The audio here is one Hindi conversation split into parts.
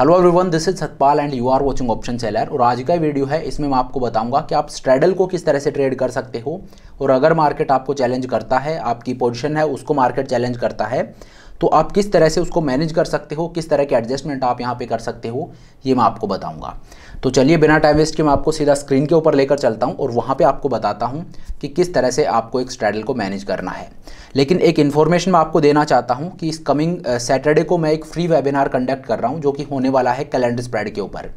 hello everyone this is Satpal and you are watching option seller और आज का वीडियो है इसमें मैं आपको बताऊंगा कि आप स्ट्रेडल को किस तरह से ट्रेड कर सकते हो और अगर मार्केट आपको चैलेंज करता है आपकी पोजीशन है उसको मार्केट चैलेंज करता है तो आप किस तरह से उसको मैनेज कर सकते हो किस तरह के एडजस्टमेंट आप यहाँ पे कर सकते हो ये मैं आपको बताऊँगा तो चलिए बिना टाइम वेस्ट के मैं आपको सीधा स्क्रीन के ऊपर लेकर चलता हूँ और वहाँ पर आपको बताता हूँ कि किस तरह से आपको एक स्ट्रैडल को मैनेज करना है लेकिन एक इन्फॉर्मेशन मैं आपको देना चाहता हूँ कि इस कमिंग सैटरडे को मैं एक फ्री वेबिनार कंडक्ट कर रहा हूँ जो कि होने वाला है कैलेंडर स्प्रेड के ऊपर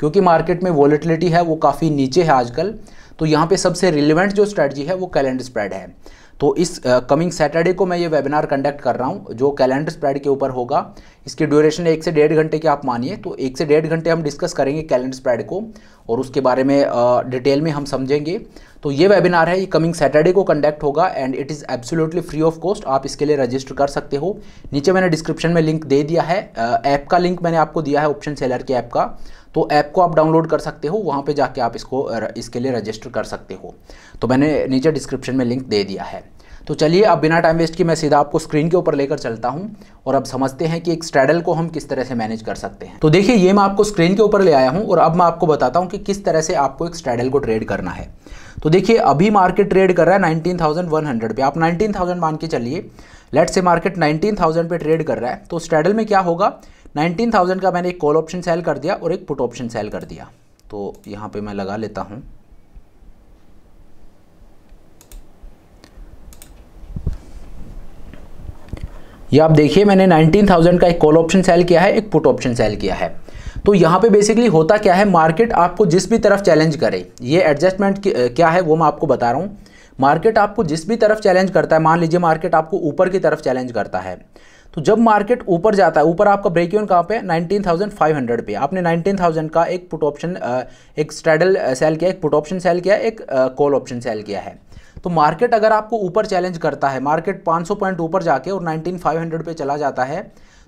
क्योंकि मार्केट में वॉलिटिलिटी है वो काफ़ी नीचे है आजकल तो यहाँ पे सबसे रिलेवेंट जो स्ट्रैटजी है वो कैलेंडर स्प्रेड है तो इस कमिंग uh, सैटरडे को मैं ये वेबिनार कंडक्ट कर रहा हूँ जो कैलेंडर स्प्रेड के ऊपर होगा इसकी ड्यूरेशन एक से डेढ़ घंटे की आप मानिए तो एक से डेढ़ घंटे हम डिस्कस करेंगे कैलेंडर स्प्रेड को और उसके बारे में डिटेल में हम समझेंगे तो ये वेबिनार है ये कमिंग सैटरडे को कंडक्ट होगा and it is absolutely free of cost आप इसके लिए रजिस्टर कर सकते हो नीचे मैंने डिस्क्रिप्शन में लिंक दे दिया है ऐप का लिंक मैंने आपको दिया है ऑप्शन सेलर के ऐप का तो ऐप को आप डाउनलोड कर सकते हो वहाँ पे जाके आप इसको इसके लिए रजिस्टर कर सकते हो तो मैंने नीचे डिस्क्रिप्शन में लिंक दे दिया है तो चलिए अब बिना टाइम वेस्ट किए मैं सीधा आपको स्क्रीन के ऊपर लेकर चलता हूँ और अब समझते हैं कि एक स्ट्रैडल को हम किस तरह से मैनेज कर सकते हैं तो देखिए ये मैं आपको स्क्रीन के ऊपर ले आया हूँ और अब मैं आपको बताता हूँ कि किस तरह से आपको एक स्ट्रैडल को ट्रेड करना है तो देखिए अभी मार्केट ट्रेड कर रहा है 19,100 पे आप 19,000 मान के चलिए लेट से मार्केट 19,000 पे ट्रेड कर रहा है तो स्ट्रैडल में क्या होगा 19,000 का मैंने एक कॉल ऑप्शन सेल कर दिया और एक पुट ऑप्शन सेल कर दिया तो यहाँ पे मैं लगा लेता हूँ ये आप देखिए मैंने 19,000 का एक कॉल ऑप्शन सेल किया है एक पुट ऑप्शन सेल किया है तो यहाँ पे बेसिकली होता क्या है मार्केट आपको जिस भी तरफ चैलेंज करे ये एडजस्टमेंट क्या है वो मैं आपको बता रहा हूँ मार्केट आपको जिस भी तरफ चैलेंज करता है मान लीजिए मार्केट आपको ऊपर की तरफ चैलेंज करता है तो जब मार्केट ऊपर जाता है ऊपर आपका ब्रेक इवन कहाँ पे 19,500 पे आपने 19,000 का एक पुट ऑप्शन एक स्ट्रेडल सेल किया एक पुट ऑप्शन सेल किया एक कॉल ऑप्शन सेल किया है तो मार्केट अगर आपको ऊपर चैलेंज करता है मार्केट 500 पॉइंट ऊपर जाके और 19500 पे चला जाता है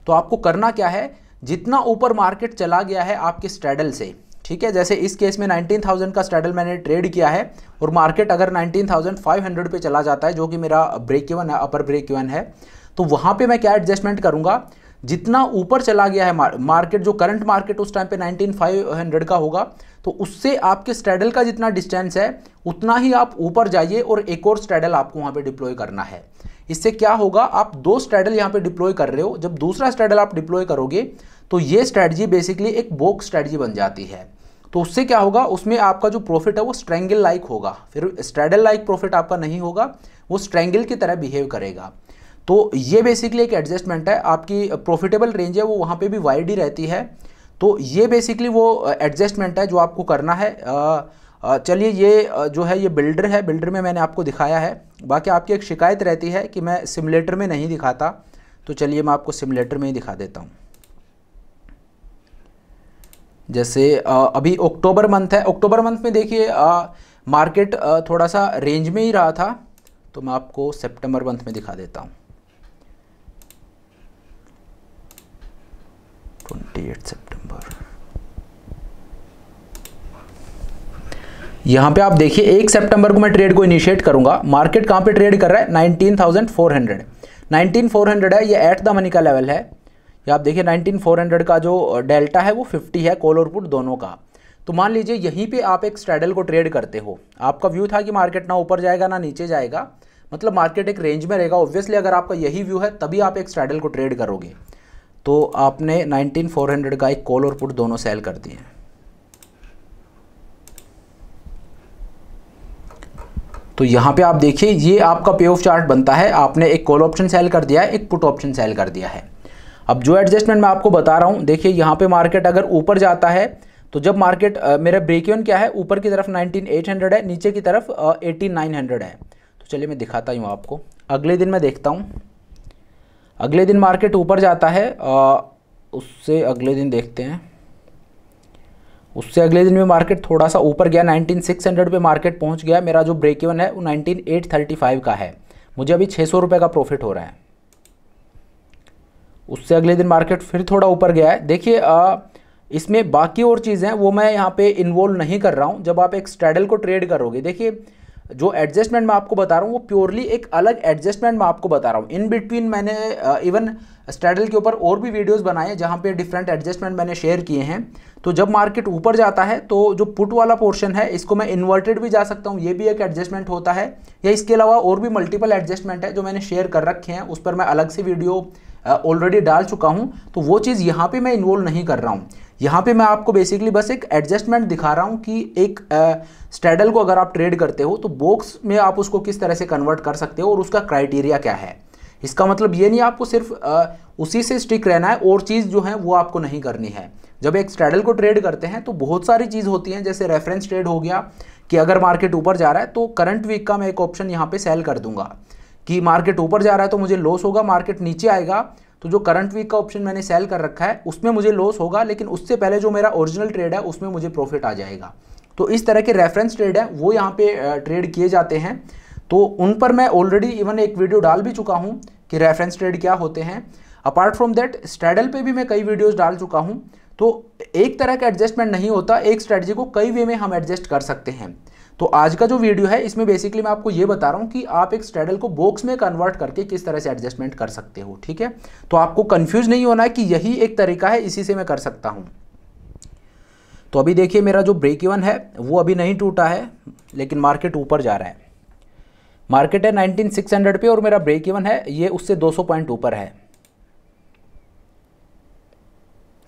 तो आपको करना क्या है जितना ऊपर मार्केट चला गया है आपके स्ट्रैडल से ठीक है जैसे इस केस में 19,000 का स्ट्रैडल मैंने ट्रेड किया है और मार्केट अगर 19,500 पे चला जाता है जो कि मेरा ब्रेक इवन है अपर ब्रेक इवन है तो वहाँ पर मैं क्या एडजस्टमेंट करूँगा जितना ऊपर चला गया है मार्केट जो करंट मार्केट उस टाइम पे 19500 का होगा तो उससे आपके स्ट्रेडल का जितना डिस्टेंस है उतना ही आप ऊपर जाइए और एक और स्ट्रेडल आपको वहाँ पे डिप्लॉय करना है इससे क्या होगा आप दो स्ट्रेडल यहाँ पे डिप्लॉय कर रहे हो जब दूसरा स्ट्रेडल आप डिप्लॉय करोगे तो ये स्ट्रैटेजी बेसिकली एक बोक स्ट्रैटेजी बन जाती है तो उससे क्या होगा उसमें आपका जो प्रॉफिट है वो स्ट्रैंगल लाइक होगा फिर स्ट्रेडल लाइक प्रॉफिट आपका नहीं होगा वो स्ट्रैंगल की तरह बिहेव करेगा तो ये बेसिकली एक एडजस्टमेंट है आपकी प्रॉफिटेबल रेंज है वो वहाँ पे भी वाइड ही रहती है तो ये बेसिकली वो एडजस्टमेंट है जो आपको करना है चलिए ये जो है ये बिल्डर है बिल्डर में मैंने आपको दिखाया है बाकी आपकी एक शिकायत रहती है कि मैं सिमुलेटर में नहीं दिखाता तो चलिए मैं आपको सिमुलेटर में ही दिखा देता हूँ जैसे अभी अक्टूबर मंथ है अक्टूबर मंथ में देखिए मार्केट थोड़ा सा रेंज में ही रहा था तो मैं आपको सितंबर मंथ में दिखा देता हूँ 28 सितंबर यहां पे आप देखिए एक सितंबर को मैं ट्रेड को इनिशिएट करूंगा मार्केट कहां पे ट्रेड कर रहा है 19,400 19,400 है ये एट द मनी का लेवल है ये आप देखिए 19,400 का जो डेल्टा है वो 50 है कॉल और पुट दोनों का तो मान लीजिए यहीं पे आप एक स्ट्रेडल को ट्रेड करते हो आपका व्यू था कि मार्केट ना ऊपर जाएगा ना नीचे जाएगा मतलब मार्केट एक रेंज में रहेगा ऑब्वियसली अगर आपका यही व्यू है तभी आप एक स्ट्रेडल को ट्रेड करोगे तो आपने 19400 का एक कॉल और पुट दोनों सेल कर दिए तो यहाँ पे आप देखिए ये आपका पे ऑफ चार्ट बनता है आपने एक कॉल ऑप्शन सेल कर दिया है एक पुट ऑप्शन सेल कर दिया है अब जो एडजस्टमेंट मैं आपको बता रहा हूँ देखिए यहाँ पे मार्केट अगर ऊपर जाता है तो जब मार्केट मेरा ब्रेक इवन क्या है ऊपर की तरफ 19800 है नीचे की तरफ 18900 है तो चलिए मैं दिखाता हूँ आपको अगले दिन मैं देखता हूँ अगले दिन मार्केट ऊपर जाता है आ, उससे अगले दिन देखते हैं उससे अगले दिन में मार्केट थोड़ा सा ऊपर गया 19600 पे मार्केट पहुंच गया मेरा जो ब्रेक इवन है वो 19835 का है मुझे अभी छः सौ का प्रॉफिट हो रहा है उससे अगले दिन मार्केट फिर थोड़ा ऊपर गया है देखिए इसमें बाकी और चीज़ें वो मैं यहाँ पे इन्वॉल्व नहीं कर रहा हूँ जब आप एक स्ट्रैडल को ट्रेड करोगे देखिए जो एडजस्टमेंट मैं आपको बता रहा हूँ वो प्योरली एक अलग एडजस्टमेंट मैं आपको बता रहा हूँ इन बिटवीन मैंने इवन स्टैडल के ऊपर और भी वीडियोस बनाए जहाँ पे डिफरेंट एडजस्टमेंट मैंने शेयर किए हैं तो जब मार्केट ऊपर जाता है तो जो पुट वाला पोर्शन है इसको मैं इन्वर्टेड भी जा सकता हूँ ये भी एक एडजस्टमेंट होता है या इसके अलावा और भी मल्टीपल एडजस्टमेंट है जो मैंने शेयर कर रखे हैं उस पर मैं अलग से वीडियो ऑलरेडी डाल चुका हूँ तो वो चीज़ यहाँ पर मैं इन्वॉल्व नहीं कर रहा हूँ यहाँ पे मैं आपको बेसिकली बस एक एडजस्टमेंट दिखा रहा हूँ कि एक स्टेडल को अगर आप ट्रेड करते हो तो बॉक्स में आप उसको किस तरह से कन्वर्ट कर सकते हो और उसका क्राइटेरिया क्या है इसका मतलब ये नहीं आपको सिर्फ आ, उसी से स्टिक रहना है और चीज़ जो है वो आपको नहीं करनी है जब एक स्ट्रैडल को ट्रेड करते हैं तो बहुत सारी चीज़ होती हैं जैसे रेफरेंस ट्रेड हो गया कि अगर मार्केट ऊपर जा रहा है तो करंट वीक का मैं एक ऑप्शन यहाँ पे सेल कर दूंगा कि मार्केट ऊपर जा रहा है तो मुझे लॉस होगा मार्केट नीचे आएगा तो जो करंट वीक का ऑप्शन मैंने सेल कर रखा है उसमें मुझे लॉस होगा लेकिन उससे पहले जो मेरा ओरिजिनल ट्रेड है उसमें मुझे प्रॉफिट आ जाएगा तो इस तरह के रेफरेंस ट्रेड है वो यहाँ पे ट्रेड किए जाते हैं तो उन पर मैं ऑलरेडी इवन एक वीडियो डाल भी चुका हूँ कि रेफरेंस ट्रेड क्या होते हैं अपार्ट फ्रॉम दैट स्टैडल पे भी मैं कई वीडियोज डाल चुका हूँ तो एक तरह का एडजस्टमेंट नहीं होता एक स्ट्रेटजी को कई वे में हम एडजस्ट कर सकते हैं तो आज का जो वीडियो है इसमें बेसिकली मैं आपको ये बता रहा हूँ कि आप एक स्ट्रेडल को बॉक्स में कन्वर्ट करके किस तरह से एडजस्टमेंट कर सकते हो ठीक है तो आपको कन्फ्यूज नहीं होना है कि यही एक तरीका है इसी से मैं कर सकता हूँ तो अभी देखिए मेरा जो ब्रेक इवन है वो अभी नहीं टूटा है लेकिन मार्केट ऊपर जा रहा है मार्केट है नाइनटीन सिक्स हंड्रेड पे और मेरा ब्रेक इवन है ये उससे दो सौ पॉइंट ऊपर है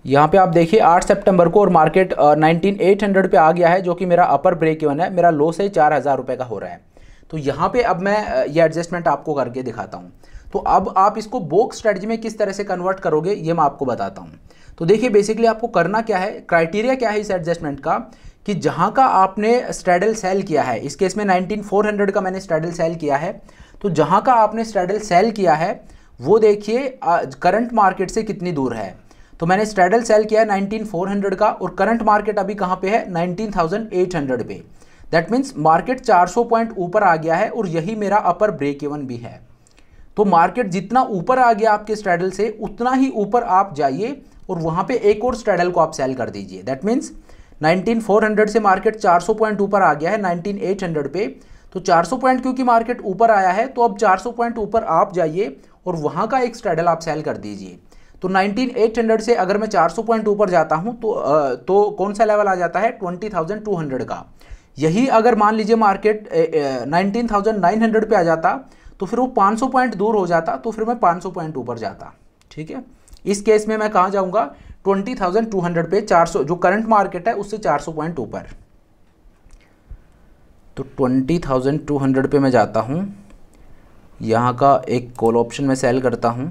यहाँ पे आप देखिए 8 सितंबर को और मार्केट 19800 पे आ गया है जो कि मेरा अपर ब्रेक इवन है मेरा लो से चार हज़ार रुपये का हो रहा है तो यहाँ पे अब मैं ये एडजस्टमेंट आपको करके दिखाता हूँ तो अब आप इसको बोक स्ट्रेटजी में किस तरह से कन्वर्ट करोगे ये मैं आपको बताता हूँ तो देखिए बेसिकली आपको करना क्या है क्राइटेरिया क्या है इस एडजस्टमेंट का कि जहाँ का आपने स्ट्रेडल सेल किया है इस केस में नाइनटीन का मैंने स्ट्रेडल सेल किया है तो जहाँ का आपने स्ट्रेडल सेल किया है वो देखिए करंट मार्केट से कितनी दूर है तो मैंने स्ट्रेडल सेल किया है हंड्रेड का और करंट मार्केट अभी कहाँ पे है हंड्रेड पे दैट मीन्स मार्केट 400 पॉइंट ऊपर आ गया है और यही मेरा अपर ब्रेक इवन भी है तो मार्केट जितना ऊपर आ गया आपके स्ट्रेडल से उतना ही ऊपर आप जाइए और वहाँ पे एक और स्ट्रेडल को आप सेल कर दीजिए दैट मीन्स 19400 से मार्केट 400 पॉइंट ऊपर आ गया है 19800 पे तो 400 पॉइंट क्योंकि मार्केट ऊपर आया है तो अब 400 पॉइंट ऊपर आप जाइए और वहाँ का एक स्ट्रेडल आप सेल कर दीजिए तो 19,800 से अगर मैं 400 पॉइंट ऊपर जाता हूं तो तो कौन सा लेवल आ जाता है 20,200 का यही अगर मान लीजिए मार्केट 19,900 पे आ जाता तो फिर वो 500 पॉइंट दूर हो जाता तो फिर मैं 500 पॉइंट ऊपर जाता ठीक है इस केस में मैं कहाँ जाऊँगा 20,200 पे 400 जो करंट मार्केट है उससे चार पॉइंट ऊपर तो हंड्रेड पे मैं जाता हूँ यहाँ का एक कॉल ऑप्शन में सेल करता हूँ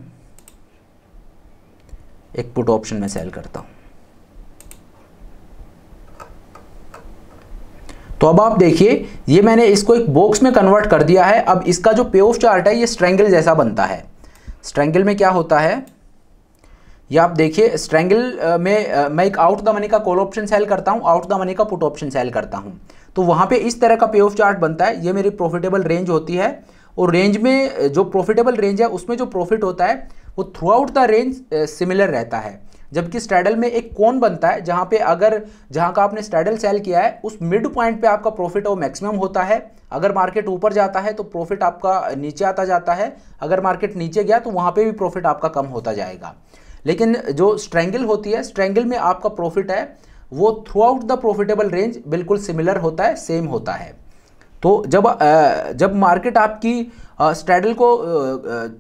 एक पुट ऑप्शन में सेल करता हूं तो अब आप देखिए ये मैंने इसको एक बॉक्स में कन्वर्ट कर दिया है अब इसका जो पे ऑफ चार्ट है ये स्ट्रेंगल जैसा बनता है स्ट्रेंगल में क्या होता है ये आप देखिए स्ट्रेंगल में मैं एक आउट द मनी का कॉल ऑप्शन सेल करता हूँ आउट द मनी का पुट ऑप्शन सेल करता हूँ तो वहाँ पे इस तरह का पे ऑफ चार्ट बनता है ये मेरी प्रॉफिटेबल रेंज होती है और रेंज में जो प्रॉफिटेबल रेंज है उसमें जो प्रॉफिट होता है वो throughout the range similar रहता है जबकि स्ट्रैडल में एक कोन बनता है जहाँ पे अगर जहाँ का आपने स्ट्रैडल सेल किया है उस मिड पॉइंट पे आपका प्रॉफिट वो मैक्सिमम होता है अगर मार्केट ऊपर जाता है तो प्रॉफिट आपका नीचे आता जाता है अगर मार्केट नीचे गया तो वहाँ पे भी प्रॉफिट आपका कम होता जाएगा लेकिन जो स्ट्रैंगल होती है स्ट्रैंगल में आपका प्रॉफिट है वो throughout the profitable range बिल्कुल सिमिलर होता है सेम होता है तो जब जब मार्केट आपकी स्ट्रैडल को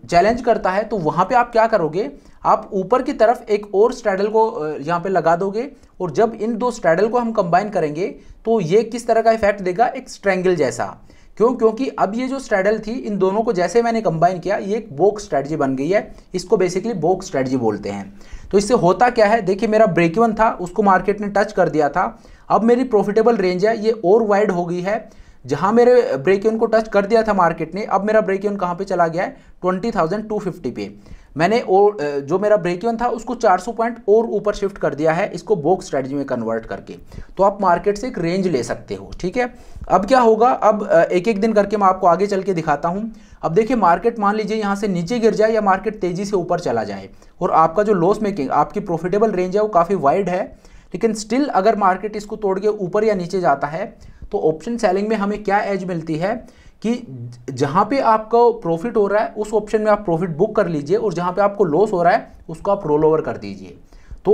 चैलेंज करता है तो वहाँ पे आप क्या करोगे आप ऊपर की तरफ एक और स्ट्रैडल को यहाँ पे लगा दोगे और जब इन दो स्ट्रैडल को हम कंबाइन करेंगे तो ये किस तरह का इफेक्ट देगा एक स्ट्रेंगल जैसा क्यों क्योंकि अब ये जो स्ट्रैडल थी इन दोनों को जैसे मैंने कंबाइन किया ये एक बोक स्ट्रेटजी बन गई है इसको बेसिकली बोक स्ट्रेटजी बोलते हैं तो इससे होता क्या है देखिए मेरा ब्रेक इवन था उसको मार्केट ने टच कर दिया था अब मेरी प्रॉफिटेबल रेंज है ये और वाइड हो गई है जहां मेरे ब्रेक इवन को टच कर दिया था मार्केट ने अब मेरा ब्रेक इवन कहां पे चला गया है ट्वेंटी थाउजेंड टू फिफ्टी पे मैंने और जो मेरा ब्रेक यून था उसको 400 पॉइंट और ऊपर शिफ्ट कर दिया है इसको बोक स्ट्रेटजी में कन्वर्ट करके तो आप मार्केट से एक रेंज ले सकते हो ठीक है अब क्या होगा अब एक एक दिन करके मैं आपको आगे चल के दिखाता हूँ अब देखिए मार्केट मान लीजिए यहाँ से नीचे गिर जाए या मार्केट तेज़ी से ऊपर चला जाए और आपका जो लॉस मेकिंग आपकी प्रॉफिटेबल रेंज है वो काफ़ी वाइड है लेकिन स्टिल अगर मार्केट इसको तोड़ के ऊपर या नीचे जाता है तो ऑप्शन सेलिंग में हमें क्या एज मिलती है कि जहां पे आपको प्रॉफिट हो रहा है उस ऑप्शन में आप प्रॉफिट बुक कर लीजिए और जहां पे आपको लॉस हो रहा है उसको आप रोल ओवर कर दीजिए तो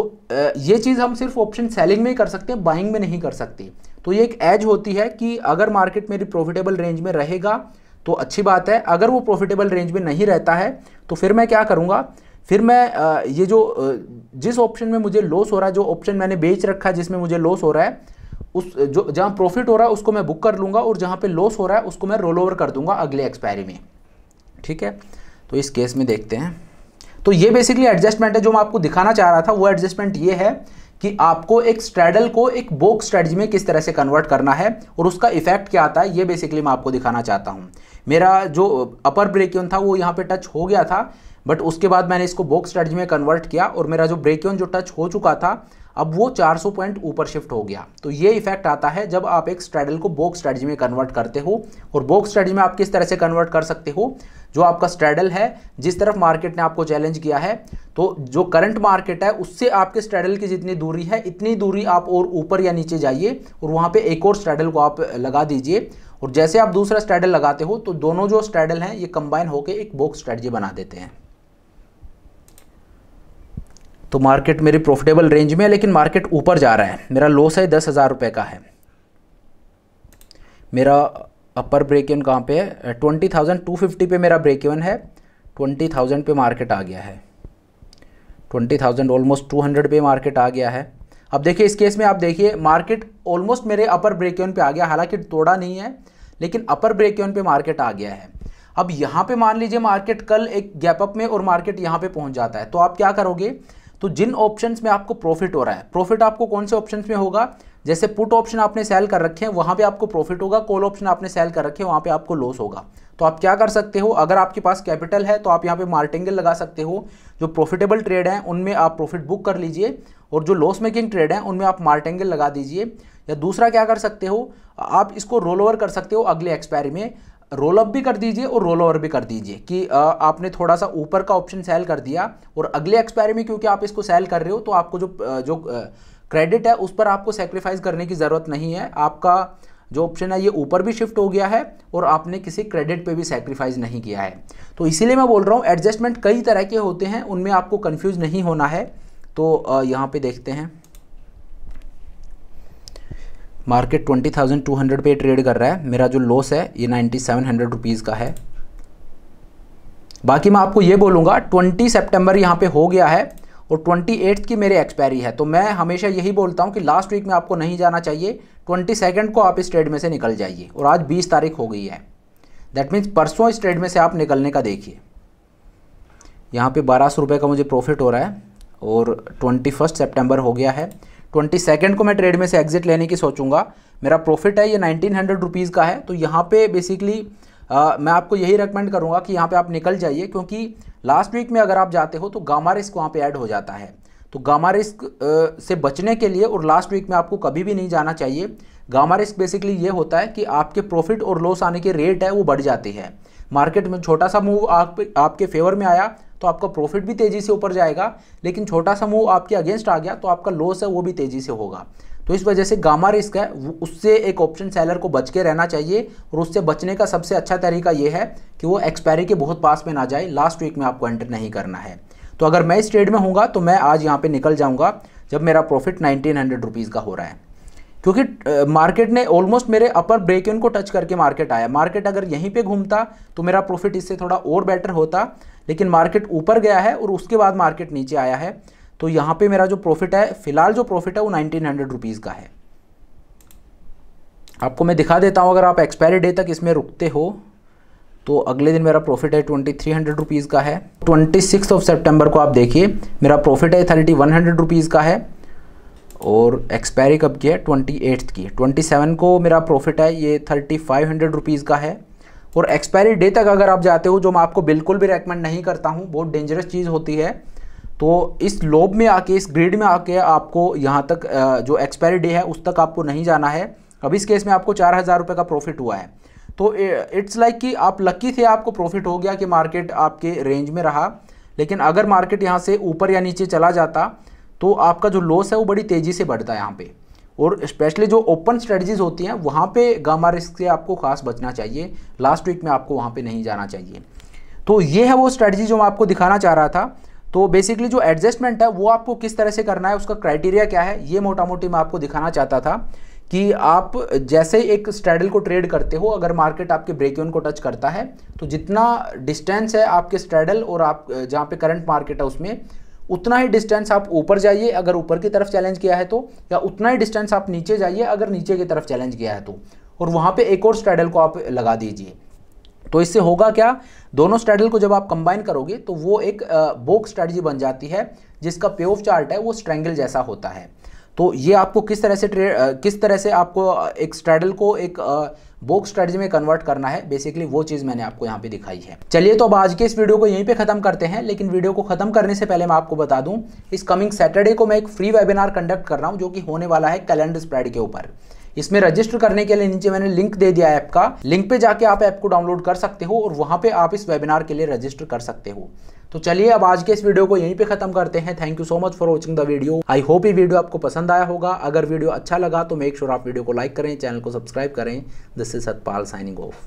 ये चीज़ हम सिर्फ ऑप्शन सेलिंग में ही कर सकते हैं बाइंग में नहीं कर सकते तो ये एक एज होती है कि अगर मार्केट मेरी प्रॉफिटेबल रेंज में रहेगा तो अच्छी बात है अगर वो प्रॉफिटेबल रेंज में नहीं रहता है तो फिर मैं क्या करूँगा फिर मैं ये जो जिस ऑप्शन में मुझे लॉस हो रहा है जो ऑप्शन मैंने बेच रखा है जिसमें मुझे लॉस हो रहा है उस जो जहाँ प्रॉफिट हो रहा है उसको मैं बुक कर लूँगा और जहाँ पे लॉस हो रहा है उसको मैं रोल ओवर कर दूंगा अगले एक्सपायरी में ठीक है तो इस केस में देखते हैं तो ये बेसिकली एडजस्टमेंट है जो मैं आपको दिखाना चाह रहा था वो एडजस्टमेंट ये है कि आपको एक स्ट्रैडल को एक बोक स्ट्रेटजी में किस तरह से कन्वर्ट करना है और उसका इफेक्ट क्या आता है ये बेसिकली मैं आपको दिखाना चाहता हूँ मेरा जो अपर ब्रेक यून था वो यहाँ पे टच हो गया था बट उसके बाद मैंने इसको बॉक्स स्ट्रेटजी में कन्वर्ट किया और मेरा जो ब्रेक यून जो टच हो चुका था अब वो 400 पॉइंट ऊपर शिफ्ट हो गया तो ये इफेक्ट आता है जब आप एक स्ट्रैडल को बॉक्स स्ट्रेटजी में कन्वर्ट करते हो और बॉक्स स्ट्रेटजी में आप किस तरह से कन्वर्ट कर सकते हो जो आपका स्ट्रैडल है जिस तरफ मार्केट ने आपको चैलेंज किया है तो जो करंट मार्केट है उससे आपके स्ट्रैडल की जितनी दूरी है इतनी दूरी आप और ऊपर या नीचे जाइए और वहाँ पर एक और स्ट्रैडल को आप लगा दीजिए और जैसे आप दूसरा स्ट्रैडल लगाते हो तो दोनों जो स्ट्रैडल हैं ये कंबाइन होकर एक बॉक्स स्ट्रैटी बना देते हैं तो मार्केट मेरी प्रॉफिटेबल रेंज में है लेकिन मार्केट ऊपर जा रहा है मेरा लॉस है दस हज़ार रुपये का है मेरा अपर ब्रेक इवन कहाँ पे है ट्वेंटी थाउजेंड टू फिफ्टी पे मेरा ब्रेक इवन है ट्वेंटी थाउजेंड पे मार्केट आ गया है twenty thousand almost two hundred पे मार्केट आ गया है अब देखिए इस केस में आप देखिए मार्केट ऑलमोस्ट मेरे अपर ब्रेक इवन पे आ गया हालांकि तोड़ा नहीं है लेकिन अपर ब्रेक पे मार्केट आ गया है अब यहाँ पे मान लीजिए मार्केट कल एक गैप अप में और मार्केट यहाँ पे पहुँच जाता है तो आप क्या करोगे तो जिन ऑप्शंस में आपको प्रॉफिट हो रहा है प्रॉफिट आपको कौन से ऑप्शंस में होगा जैसे पुट ऑप्शन आपने सेल कर रखे हैं वहाँ पे आपको प्रॉफिट होगा कॉल ऑप्शन आपने सेल कर रखे हैं वहाँ पे आपको लॉस होगा तो आप क्या कर सकते हो अगर आपके पास कैपिटल है तो आप यहाँ पे मार्टिंगल लगा सकते हो जो प्रॉफिटेबल ट्रेड हैं उनमें आप प्रॉफिट बुक कर लीजिए और जो लॉस मेकिंग ट्रेड हैं उनमें आप मार्टेंगल लगा दीजिए या दूसरा क्या कर सकते हो आप इसको रोल ओवर कर सकते हो अगले एक्सपायरी में रोल अप भी कर दीजिए और रोल ओवर भी कर दीजिए कि आपने थोड़ा सा ऊपर का ऑप्शन सेल कर दिया और अगले एक्सपायरी में क्योंकि आप इसको सेल कर रहे हो तो आपको जो जो क्रेडिट है उस पर आपको सेक्रीफाइस करने की ज़रूरत नहीं है आपका जो ऑप्शन है ये ऊपर भी शिफ्ट हो गया है और आपने किसी क्रेडिट पे भी सेक्रीफाइस नहीं किया है तो इसीलिए मैं बोल रहा हूँ एडजस्टमेंट कई तरह के होते हैं उनमें आपको कन्फ्यूज नहीं होना है तो यहाँ पे देखते हैं market twenty thousand two hundred पे ट्रेड कर रहा है मेरा जो लॉस है ये नाइन्टी सेवन हंड्रेड रुपीज़ का है बाकी मैं आपको ये बोलूँगा ट्वेंटी सेप्टेम्बर यहाँ पे हो गया है और ट्वेंटी एट्थ की मेरी एक्सपायरी है तो मैं हमेशा यही बोलता हूँ कि लास्ट वीक में आपको नहीं जाना चाहिए ट्वेंटी सेकेंड को आप इस ट्रेड में से निकल जाइए और आज बीस तारीख हो गई है दैट मीन्स परसों इस ट्रेड में से आप निकलने का देखिए यहाँ पे बारह सौ रुपये का मुझे प्रॉफिट हो रहा है और ट्वेंटी फर्स्ट सेप्टेम्बर हो गया है ट्वेंटी सेकेंड को मैं ट्रेड में से एग्जिट लेने की सोचूंगा मेरा प्रॉफिट है ये नाइनटीन हंड्रेड रुपीज़ का है तो यहाँ पे बेसिकली आ, मैं आपको यही रेकमेंड करूँगा कि यहाँ पे आप निकल जाइए क्योंकि लास्ट वीक में अगर आप जाते हो तो गामा रिस्क वहाँ पर ऐड हो जाता है तो गामा रिस्क आ, से बचने के लिए और लास्ट वीक में आपको कभी भी नहीं जाना चाहिए गामा रिस्क बेसिकली ये होता है कि आपके प्रॉफिट और लॉस आने के रेट है वो बढ़ जाती है मार्केट में छोटा सा मूव आप आपके फेवर में आया तो आपका प्रॉफिट भी तेज़ी से ऊपर जाएगा लेकिन छोटा सा मूव आपके अगेंस्ट आ गया तो आपका लॉस है वो भी तेज़ी से होगा तो इस वजह से गामा रिस्क है उससे एक ऑप्शन सेलर को बच के रहना चाहिए और उससे बचने का सबसे अच्छा तरीका यह है कि वो एक्सपायरी के बहुत पास में ना जाए लास्ट वीक में आपको एंटर नहीं करना है तो अगर मैं इस ट्रेड में हूँ तो मैं आज यहाँ पर निकल जाऊँगा जब मेरा प्रॉफिट नाइनटीन हंड्रेड रुपीज़ का हो रहा है क्योंकि मार्केट ने ऑलमोस्ट मेरे अपर ब्रेक इन को टच करके मार्केट आया मार्केट अगर यहीं पे घूमता तो मेरा प्रॉफिट इससे थोड़ा और बेटर होता लेकिन मार्केट ऊपर गया है और उसके बाद मार्केट नीचे आया है तो यहाँ पे मेरा जो प्रॉफिट है फिलहाल जो प्रॉफिट है वो नाइनटीन हंड्रेड रुपीज़ का है आपको मैं दिखा देता हूँ अगर आप एक्सपायरी डे तक इसमें रुकते हो तो अगले दिन मेरा प्रॉफिट है ट्वेंटी थ्री हंड्रेड रुपीज़ का है ट्वेंटी सिक्स ऑफ सेप्टेम्बर को आप देखिए मेरा प्रॉफिट है थर्टी वन हंड्रेड रुपीज़ का है और एक्सपायरी कब की है ट्वेंटी एट्थ की ट्वेंटी सेवन को मेरा प्रॉफिट है ये थर्टी फाइव हंड्रेड रुपीज़ का है और एक्सपायरी डे तक अगर आप जाते हो जो मैं आपको बिल्कुल भी रेकमेंड नहीं करता हूँ बहुत डेंजरस चीज़ होती है तो इस लोब में आके इस ग्रिड में आके आपको यहाँ तक जो एक्सपायरी डे है उस तक आपको नहीं जाना है अब इस केस में आपको चार हज़ार रुपये का प्रॉफिट हुआ है तो इट्स लाइक like कि आप लकी थे आपको प्रॉफिट हो गया कि मार्केट आपके रेंज में रहा लेकिन अगर मार्केट यहाँ से ऊपर या नीचे चला जाता तो आपका जो लॉस है वो बड़ी तेज़ी से बढ़ता है यहाँ पर और स्पेशली जो ओपन स्ट्रेटजीज होती हैं वहाँ पे गामा रिस्क से आपको खास बचना चाहिए लास्ट वीक में आपको वहाँ पे नहीं जाना चाहिए तो ये है वो स्ट्रेटजी जो मैं आपको दिखाना चाह रहा था तो बेसिकली जो एडजस्टमेंट है वो आपको किस तरह से करना है उसका क्राइटेरिया क्या है ये मोटा मोटी मैं आपको दिखाना चाहता था कि आप जैसे एक स्ट्रैडल को ट्रेड करते हो अगर मार्केट आपके ब्रेक को टच करता है तो जितना डिस्टेंस है आपके स्ट्रैडल और आप जहाँ पे करंट मार्केट है उसमें उतना ही डिस्टेंस आप ऊपर जाइए अगर ऊपर की तरफ चैलेंज किया है तो या उतना ही डिस्टेंस आप नीचे जाइए अगर नीचे की तरफ चैलेंज किया है तो और वहाँ पे एक और स्ट्रैडल को आप लगा दीजिए तो इससे होगा क्या दोनों स्ट्रैडल को जब आप कंबाइन करोगे तो वो एक बोक स्ट्रैटी बन जाती है जिसका पे ऑफ चार्ट है वो स्ट्रैंगल जैसा होता है तो ये आपको किस तरह से ट्रेड किस तरह से आपको एक स्ट्रैडल को एक बुक स्ट्रेटजी में कन्वर्ट करना है बेसिकली वो चीज़ मैंने आपको यहाँ पे दिखाई है चलिए तो अब आज के इस वीडियो को यहीं पे खत्म करते हैं लेकिन वीडियो को खत्म करने से पहले मैं आपको बता दूं इस कमिंग सैटरडे को मैं एक फ्री वेबिनार कंडक्ट कर रहा हूँ जो कि होने वाला है कैलेंडर स्प्रेड के ऊपर इसमें रजिस्टर करने के लिए नीचे मैंने लिंक दे दिया ऐप का लिंक पे जाके आप ऐप को डाउनलोड कर सकते हो और वहां पे आप इस वेबिनार के लिए रजिस्टर कर सकते हो तो चलिए अब आज के इस वीडियो को यहीं पे खत्म करते हैं thank you so much for watching the video I hope ये वीडियो आपको पसंद आया होगा अगर वीडियो अच्छा लगा तो मेक श्योर आप वीडियो को लाइक करें चैनल को सब्सक्राइब करें this is Satpal signing of